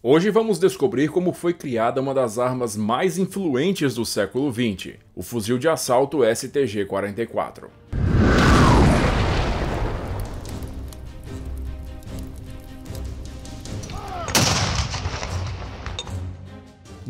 Hoje vamos descobrir como foi criada uma das armas mais influentes do século XX, o fuzil de assalto STG-44.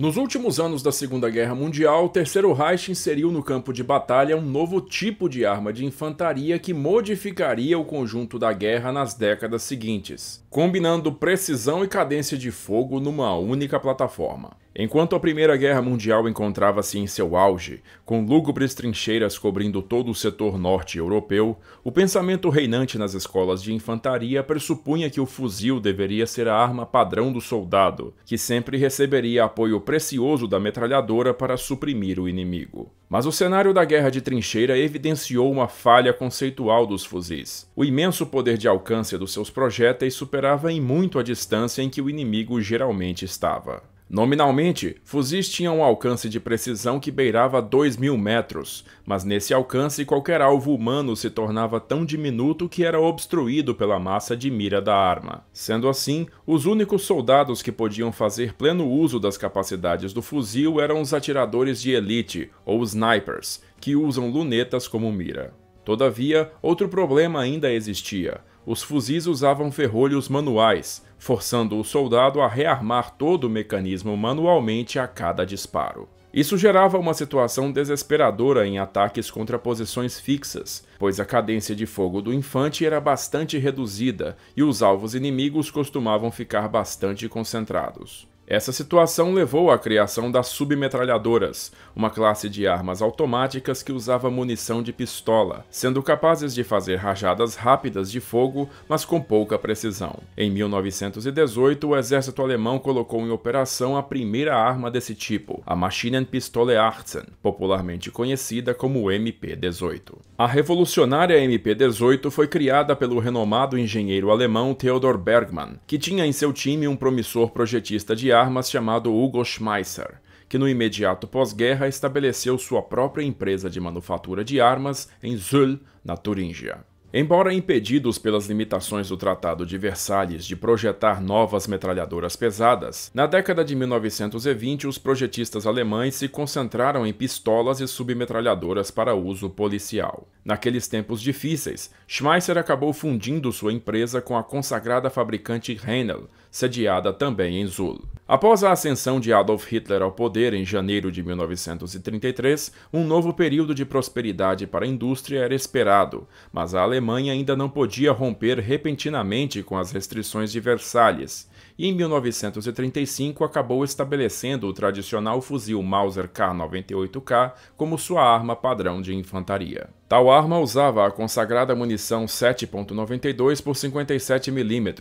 Nos últimos anos da Segunda Guerra Mundial, o Terceiro Reich inseriu no campo de batalha um novo tipo de arma de infantaria que modificaria o conjunto da guerra nas décadas seguintes, combinando precisão e cadência de fogo numa única plataforma. Enquanto a Primeira Guerra Mundial encontrava-se em seu auge, com lúgubres trincheiras cobrindo todo o setor norte europeu, o pensamento reinante nas escolas de infantaria pressupunha que o fuzil deveria ser a arma padrão do soldado, que sempre receberia apoio precioso da metralhadora para suprimir o inimigo. Mas o cenário da guerra de trincheira evidenciou uma falha conceitual dos fuzis. O imenso poder de alcance dos seus projéteis superava em muito a distância em que o inimigo geralmente estava. Nominalmente, fuzis tinham um alcance de precisão que beirava 2 mil metros, mas nesse alcance qualquer alvo humano se tornava tão diminuto que era obstruído pela massa de mira da arma. Sendo assim, os únicos soldados que podiam fazer pleno uso das capacidades do fuzil eram os atiradores de elite, ou snipers, que usam lunetas como mira. Todavia, outro problema ainda existia. Os fuzis usavam ferrolhos manuais, forçando o soldado a rearmar todo o mecanismo manualmente a cada disparo. Isso gerava uma situação desesperadora em ataques contra posições fixas, pois a cadência de fogo do infante era bastante reduzida e os alvos inimigos costumavam ficar bastante concentrados. Essa situação levou à criação das submetralhadoras, uma classe de armas automáticas que usava munição de pistola, sendo capazes de fazer rajadas rápidas de fogo, mas com pouca precisão. Em 1918, o exército alemão colocou em operação a primeira arma desse tipo, a Maschinenpistole 18, popularmente conhecida como MP-18. A revolucionária MP-18 foi criada pelo renomado engenheiro alemão Theodor Bergmann, que tinha em seu time um promissor projetista de armas chamado Hugo Schmeisser, que no imediato pós-guerra estabeleceu sua própria empresa de manufatura de armas em Zül, na Turíngia. Embora impedidos pelas limitações do Tratado de Versalhes de projetar novas metralhadoras pesadas, na década de 1920 os projetistas alemães se concentraram em pistolas e submetralhadoras para uso policial. Naqueles tempos difíceis, Schmeisser acabou fundindo sua empresa com a consagrada fabricante Heinel, sediada também em Zul. Após a ascensão de Adolf Hitler ao poder em janeiro de 1933, um novo período de prosperidade para a indústria era esperado, mas a Alemanha Alemanha ainda não podia romper repentinamente com as restrições de Versalhes, e em 1935 acabou estabelecendo o tradicional fuzil Mauser K98K como sua arma padrão de infantaria. Tal arma usava a consagrada munição 7.92 por 57 mm,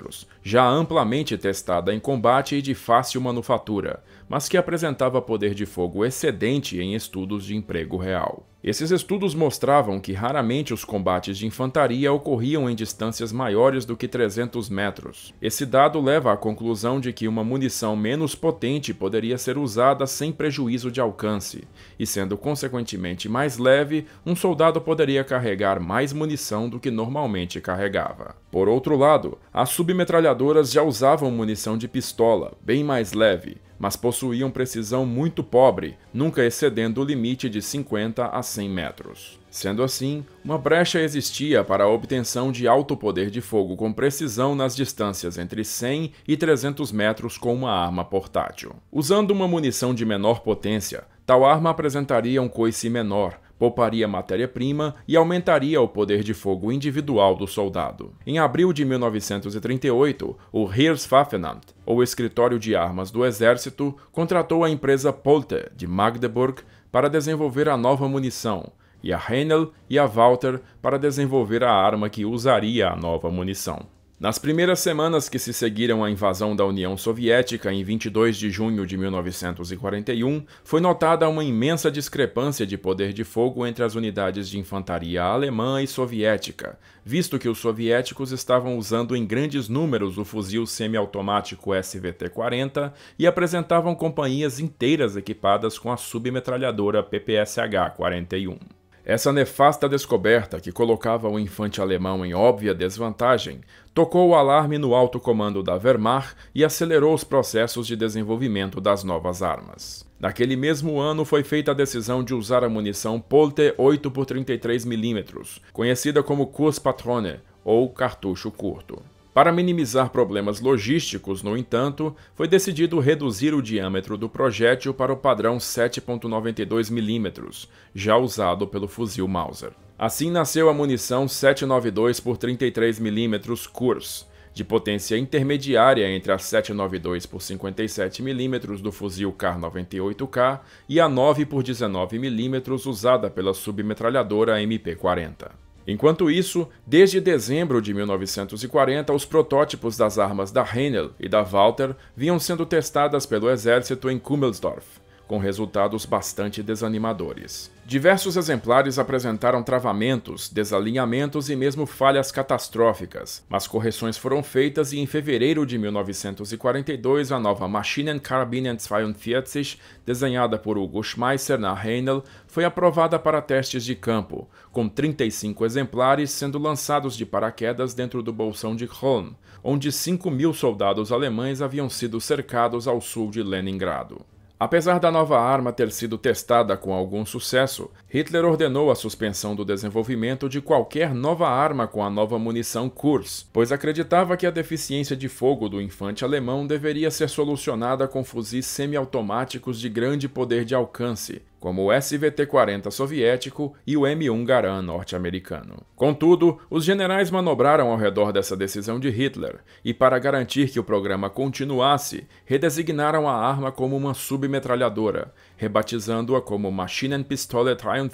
já amplamente testada em combate e de fácil manufatura, mas que apresentava poder de fogo excedente em estudos de emprego real. Esses estudos mostravam que raramente os combates de infantaria ocorriam em distâncias maiores do que 300 metros. Esse dado leva à conclusão de que uma munição menos potente poderia ser usada sem prejuízo de alcance, e sendo consequentemente mais leve, um soldado poderia carregar mais munição do que normalmente carregava. Por outro lado, as submetralhadoras já usavam munição de pistola, bem mais leve, mas possuíam precisão muito pobre, nunca excedendo o limite de 50 a 100 metros. Sendo assim, uma brecha existia para a obtenção de alto poder de fogo com precisão nas distâncias entre 100 e 300 metros com uma arma portátil. Usando uma munição de menor potência, tal arma apresentaria um coice menor, pouparia matéria-prima e aumentaria o poder de fogo individual do soldado. Em abril de 1938, o Heereswaffenamt, ou Escritório de Armas do Exército, contratou a empresa Polter, de Magdeburg, para desenvolver a nova munição, e a Henel e a Walter para desenvolver a arma que usaria a nova munição. Nas primeiras semanas que se seguiram à invasão da União Soviética em 22 de junho de 1941, foi notada uma imensa discrepância de poder de fogo entre as unidades de infantaria alemã e soviética, visto que os soviéticos estavam usando em grandes números o fuzil semiautomático SVT-40 e apresentavam companhias inteiras equipadas com a submetralhadora PPSH-41. Essa nefasta descoberta, que colocava o infante alemão em óbvia desvantagem, tocou o alarme no alto comando da Wehrmacht e acelerou os processos de desenvolvimento das novas armas. Naquele mesmo ano foi feita a decisão de usar a munição Polte 8 por 33 mm, conhecida como Kurspatrone ou cartucho curto. Para minimizar problemas logísticos, no entanto, foi decidido reduzir o diâmetro do projétil para o padrão 7.92 mm, já usado pelo fuzil Mauser. Assim nasceu a munição 792 por 33 mm Kurs, de potência intermediária entre a 792 por 57 mm do fuzil Kar98K e a 9 por 19 mm usada pela submetralhadora MP40. Enquanto isso, desde dezembro de 1940, os protótipos das armas da Heinel e da Walter vinham sendo testadas pelo exército em Kummelsdorf com resultados bastante desanimadores. Diversos exemplares apresentaram travamentos, desalinhamentos e mesmo falhas catastróficas, mas correções foram feitas e em fevereiro de 1942 a nova Maschinenkarabinen 42, desenhada por Hugo Schmeisser na Heinel, foi aprovada para testes de campo, com 35 exemplares sendo lançados de paraquedas dentro do bolsão de Holm, onde 5 mil soldados alemães haviam sido cercados ao sul de Leningrado. Apesar da nova arma ter sido testada com algum sucesso, Hitler ordenou a suspensão do desenvolvimento de qualquer nova arma com a nova munição Kurz, pois acreditava que a deficiência de fogo do infante alemão deveria ser solucionada com fuzis semiautomáticos de grande poder de alcance, como o SVT-40 soviético e o M1 Garand norte-americano. Contudo, os generais manobraram ao redor dessa decisão de Hitler, e para garantir que o programa continuasse, redesignaram a arma como uma submetralhadora, rebatizando-a como Maschinenpistole 43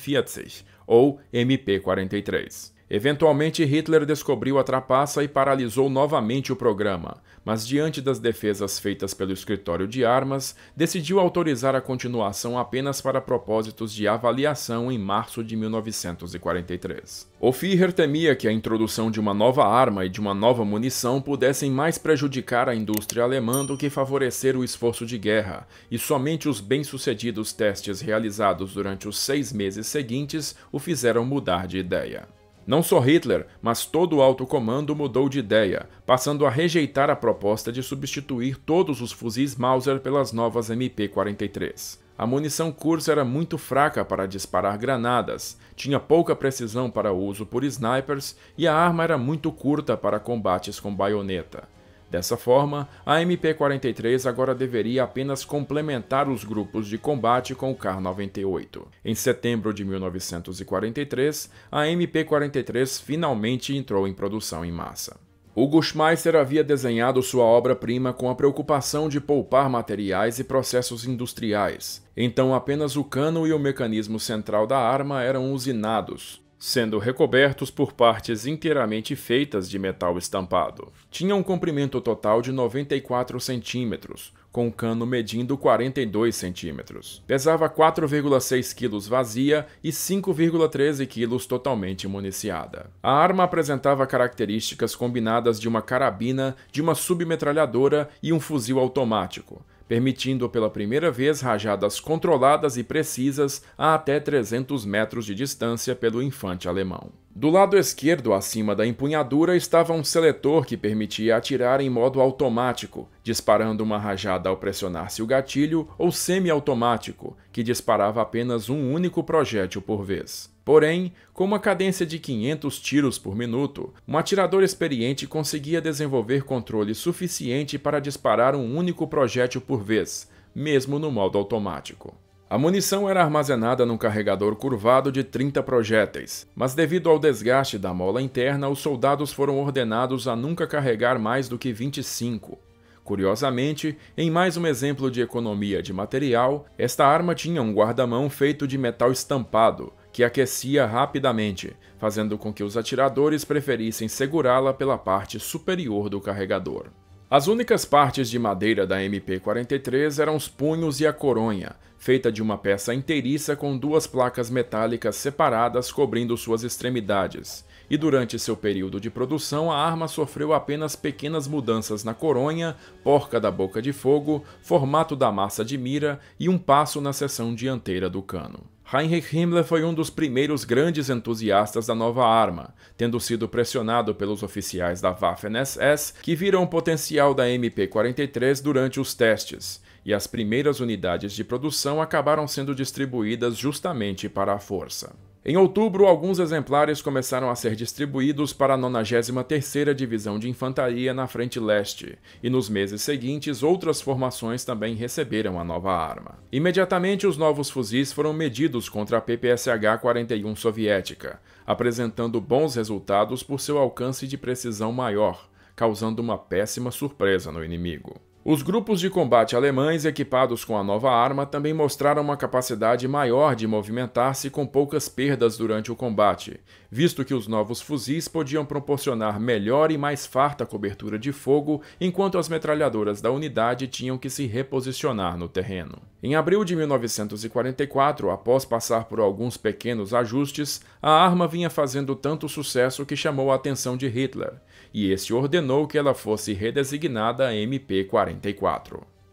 ou MP43. Eventualmente, Hitler descobriu a trapaça e paralisou novamente o programa, mas diante das defesas feitas pelo escritório de armas, decidiu autorizar a continuação apenas para propósitos de avaliação em março de 1943. O Führer temia que a introdução de uma nova arma e de uma nova munição pudessem mais prejudicar a indústria alemã do que favorecer o esforço de guerra, e somente os bem-sucedidos testes realizados durante os seis meses seguintes o fizeram mudar de ideia. Não só Hitler, mas todo o alto comando mudou de ideia, passando a rejeitar a proposta de substituir todos os fuzis Mauser pelas novas MP-43. A munição Kurz era muito fraca para disparar granadas, tinha pouca precisão para uso por snipers e a arma era muito curta para combates com baioneta. Dessa forma, a MP-43 agora deveria apenas complementar os grupos de combate com o Kar-98. Em setembro de 1943, a MP-43 finalmente entrou em produção em massa. Hugo Schmeisser havia desenhado sua obra-prima com a preocupação de poupar materiais e processos industriais. Então apenas o cano e o mecanismo central da arma eram usinados, sendo recobertos por partes inteiramente feitas de metal estampado. Tinha um comprimento total de 94 centímetros, com o um cano medindo 42 centímetros. Pesava 4,6 quilos vazia e 5,13 quilos totalmente municiada. A arma apresentava características combinadas de uma carabina, de uma submetralhadora e um fuzil automático, permitindo pela primeira vez rajadas controladas e precisas a até 300 metros de distância pelo infante alemão. Do lado esquerdo, acima da empunhadura, estava um seletor que permitia atirar em modo automático, disparando uma rajada ao pressionar-se o gatilho, ou semiautomático, que disparava apenas um único projétil por vez. Porém, com uma cadência de 500 tiros por minuto, um atirador experiente conseguia desenvolver controle suficiente para disparar um único projétil por vez, mesmo no modo automático. A munição era armazenada num carregador curvado de 30 projéteis, mas devido ao desgaste da mola interna, os soldados foram ordenados a nunca carregar mais do que 25. Curiosamente, em mais um exemplo de economia de material, esta arma tinha um guardamão feito de metal estampado, que aquecia rapidamente, fazendo com que os atiradores preferissem segurá-la pela parte superior do carregador. As únicas partes de madeira da MP-43 eram os punhos e a coronha, feita de uma peça inteiriça com duas placas metálicas separadas cobrindo suas extremidades. E durante seu período de produção, a arma sofreu apenas pequenas mudanças na coronha, porca da boca de fogo, formato da massa de mira e um passo na seção dianteira do cano. Heinrich Himmler foi um dos primeiros grandes entusiastas da nova arma, tendo sido pressionado pelos oficiais da Waffen-SS que viram o potencial da MP-43 durante os testes, e as primeiras unidades de produção acabaram sendo distribuídas justamente para a força. Em outubro, alguns exemplares começaram a ser distribuídos para a 93ª Divisão de Infantaria na Frente Leste, e nos meses seguintes outras formações também receberam a nova arma. Imediatamente os novos fuzis foram medidos contra a PPSH-41 soviética, apresentando bons resultados por seu alcance de precisão maior, causando uma péssima surpresa no inimigo. Os grupos de combate alemães equipados com a nova arma também mostraram uma capacidade maior de movimentar-se com poucas perdas durante o combate, visto que os novos fuzis podiam proporcionar melhor e mais farta cobertura de fogo, enquanto as metralhadoras da unidade tinham que se reposicionar no terreno. Em abril de 1944, após passar por alguns pequenos ajustes, a arma vinha fazendo tanto sucesso que chamou a atenção de Hitler, e este ordenou que ela fosse redesignada a MP-40.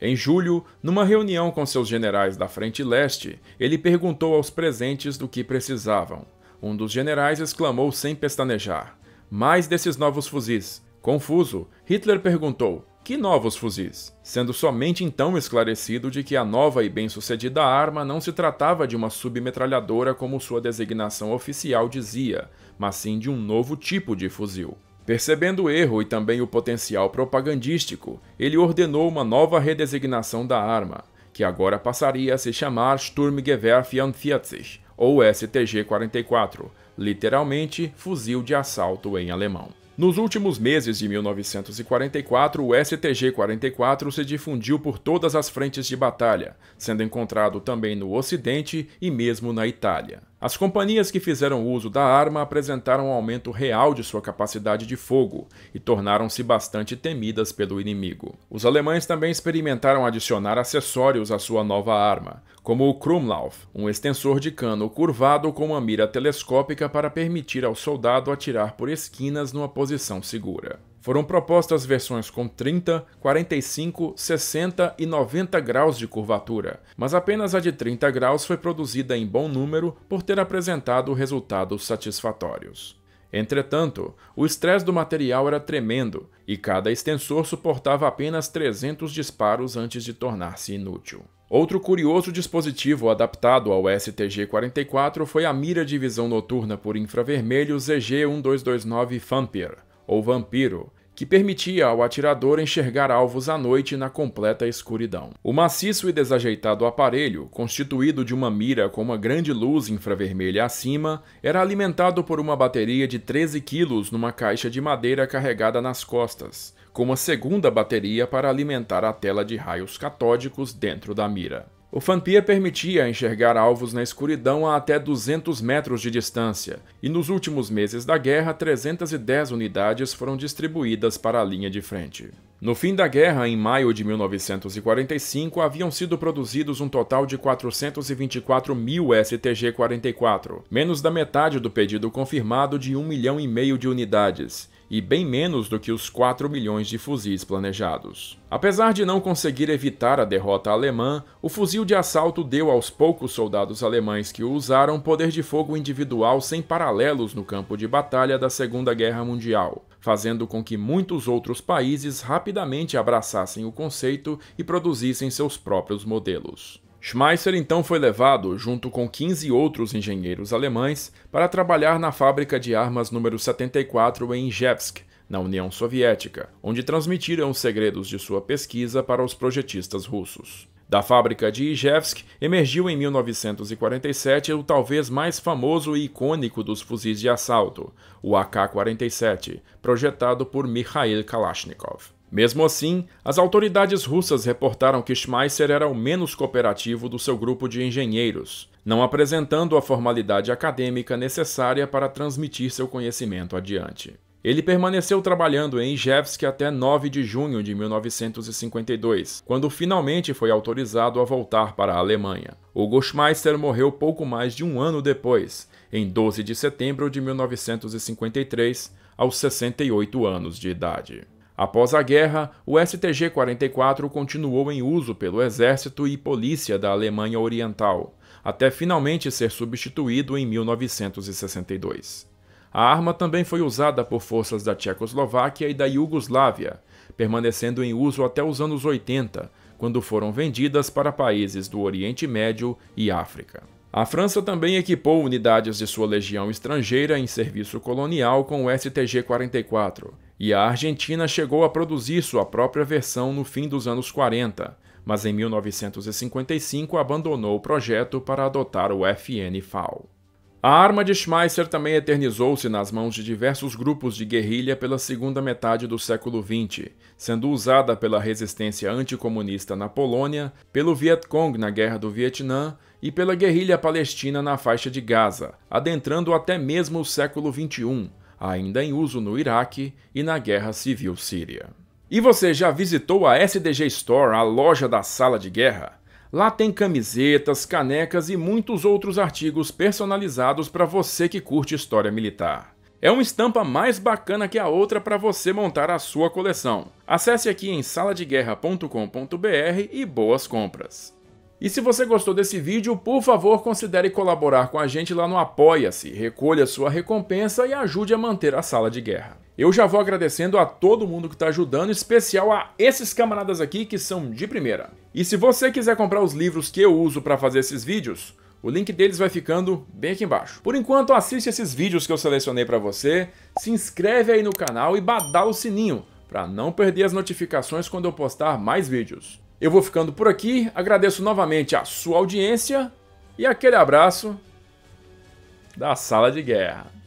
Em julho, numa reunião com seus generais da Frente Leste, ele perguntou aos presentes do que precisavam. Um dos generais exclamou sem pestanejar: Mais desses novos fuzis. Confuso, Hitler perguntou: Que novos fuzis? Sendo somente então esclarecido de que a nova e bem-sucedida arma não se tratava de uma submetralhadora como sua designação oficial dizia, mas sim de um novo tipo de fuzil. Percebendo o erro e também o potencial propagandístico, ele ordenou uma nova redesignação da arma, que agora passaria a se chamar Sturmgewehr 44, ou STG-44, literalmente fuzil de assalto em alemão. Nos últimos meses de 1944, o STG-44 se difundiu por todas as frentes de batalha, sendo encontrado também no Ocidente e mesmo na Itália. As companhias que fizeram uso da arma apresentaram um aumento real de sua capacidade de fogo e tornaram-se bastante temidas pelo inimigo. Os alemães também experimentaram adicionar acessórios à sua nova arma, como o Krumlauf, um extensor de cano curvado com uma mira telescópica para permitir ao soldado atirar por esquinas numa posição segura. Foram propostas versões com 30, 45, 60 e 90 graus de curvatura, mas apenas a de 30 graus foi produzida em bom número por ter apresentado resultados satisfatórios. Entretanto, o estresse do material era tremendo e cada extensor suportava apenas 300 disparos antes de tornar-se inútil. Outro curioso dispositivo adaptado ao STG-44 foi a mira de visão noturna por infravermelho ZG-1229 Fampier, ou vampiro, que permitia ao atirador enxergar alvos à noite na completa escuridão. O maciço e desajeitado aparelho, constituído de uma mira com uma grande luz infravermelha acima, era alimentado por uma bateria de 13 quilos numa caixa de madeira carregada nas costas, com uma segunda bateria para alimentar a tela de raios catódicos dentro da mira. O Fanpia permitia enxergar alvos na escuridão a até 200 metros de distância, e nos últimos meses da guerra, 310 unidades foram distribuídas para a linha de frente. No fim da guerra, em maio de 1945, haviam sido produzidos um total de 424 mil STG-44, menos da metade do pedido confirmado de 1 milhão e meio de unidades, e bem menos do que os 4 milhões de fuzis planejados. Apesar de não conseguir evitar a derrota alemã, o fuzil de assalto deu aos poucos soldados alemães que o usaram poder de fogo individual sem paralelos no campo de batalha da Segunda Guerra Mundial, fazendo com que muitos outros países rapidamente abraçassem o conceito e produzissem seus próprios modelos. Schmeisser então foi levado, junto com 15 outros engenheiros alemães, para trabalhar na fábrica de armas número 74 em Ijevsk, na União Soviética, onde transmitiram os segredos de sua pesquisa para os projetistas russos. Da fábrica de Ijevsk emergiu em 1947 o talvez mais famoso e icônico dos fuzis de assalto, o AK-47, projetado por Mikhail Kalashnikov. Mesmo assim, as autoridades russas reportaram que Schmeisser era o menos cooperativo do seu grupo de engenheiros, não apresentando a formalidade acadêmica necessária para transmitir seu conhecimento adiante. Ele permaneceu trabalhando em Ijevsk até 9 de junho de 1952, quando finalmente foi autorizado a voltar para a Alemanha. Hugo Schmeisser morreu pouco mais de um ano depois, em 12 de setembro de 1953, aos 68 anos de idade. Após a guerra, o STG-44 continuou em uso pelo Exército e Polícia da Alemanha Oriental, até finalmente ser substituído em 1962. A arma também foi usada por forças da Tchecoslováquia e da Iugoslávia, permanecendo em uso até os anos 80, quando foram vendidas para países do Oriente Médio e África. A França também equipou unidades de sua legião estrangeira em serviço colonial com o STG-44 e a Argentina chegou a produzir sua própria versão no fim dos anos 40, mas em 1955 abandonou o projeto para adotar o FN-FAL. A arma de Schmeisser também eternizou-se nas mãos de diversos grupos de guerrilha pela segunda metade do século XX, sendo usada pela resistência anticomunista na Polônia, pelo Vietcong na Guerra do Vietnã e pela guerrilha palestina na faixa de Gaza, adentrando até mesmo o século XXI, ainda em uso no Iraque e na Guerra Civil Síria. E você já visitou a SDG Store, a loja da sala de guerra? Lá tem camisetas, canecas e muitos outros artigos personalizados para você que curte história militar. É uma estampa mais bacana que a outra para você montar a sua coleção. Acesse aqui em saladeguerra.com.br e boas compras! E se você gostou desse vídeo, por favor, considere colaborar com a gente lá no Apoia-se, recolha sua recompensa e ajude a manter a sala de guerra. Eu já vou agradecendo a todo mundo que está ajudando, em especial a esses camaradas aqui que são de primeira. E se você quiser comprar os livros que eu uso para fazer esses vídeos, o link deles vai ficando bem aqui embaixo. Por enquanto, assiste esses vídeos que eu selecionei para você, se inscreve aí no canal e badala o sininho para não perder as notificações quando eu postar mais vídeos. Eu vou ficando por aqui, agradeço novamente a sua audiência e aquele abraço da sala de guerra.